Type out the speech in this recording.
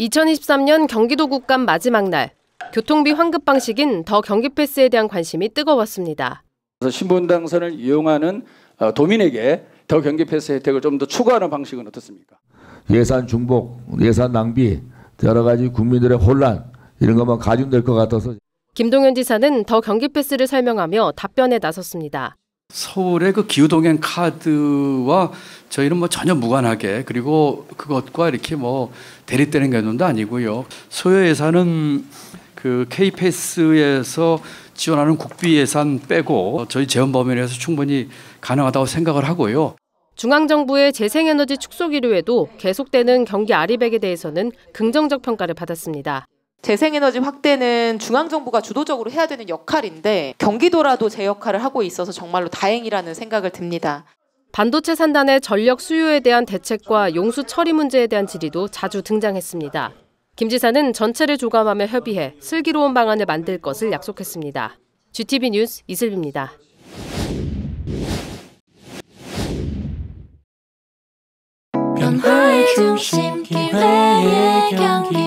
2023년 경기도 국감 마지막 날 교통비 환급 방식인 더 경기 패스에 대한 관심이 뜨거웠습니다. 신분 당선을 이용하는 어, 도민에게 더 경기 패스 혜택을 좀 더 추가하는 방식은 어떻습니까? 예산 중복, 예산 낭비, 여러 가지 국민들의 혼란 이런 것만 가중될 것 같아서 김동현 지사는 더 경기 패스를 설명하며 답변에 나섰습니다. 서울의 그 기후동행 카드와 저희는 뭐 전혀 무관하게 그리고 그것과 이렇게 뭐 대립되는 개념도 아니고요. 소요 예산은 그 K패스에서 지원하는 국비 예산 빼고 저희 재원 범위에서 충분히 가능하다고 생각을 하고요. 중앙정부의 재생에너지 축소 기류에도 계속되는 경기 아리백에 대해서는 긍정적 평가를 받았습니다. 재생에너지 확대는 중앙정부가 주도적으로 해야 되는 역할인데 경기도라도 제 역할을 하고 있어서 정말로 다행이라는 생각을 듭니다. 반도체 산단의 전력 수요에 대한 대책과 용수 처리 문제에 대한 질의도 자주 등장했습니다. 김 지사는 전체를 조감하며 협의해 슬기로운 방안을 만들 것을 약속했습니다. GTV 뉴스 이슬비입니다. 변화의 중심 기회의 경기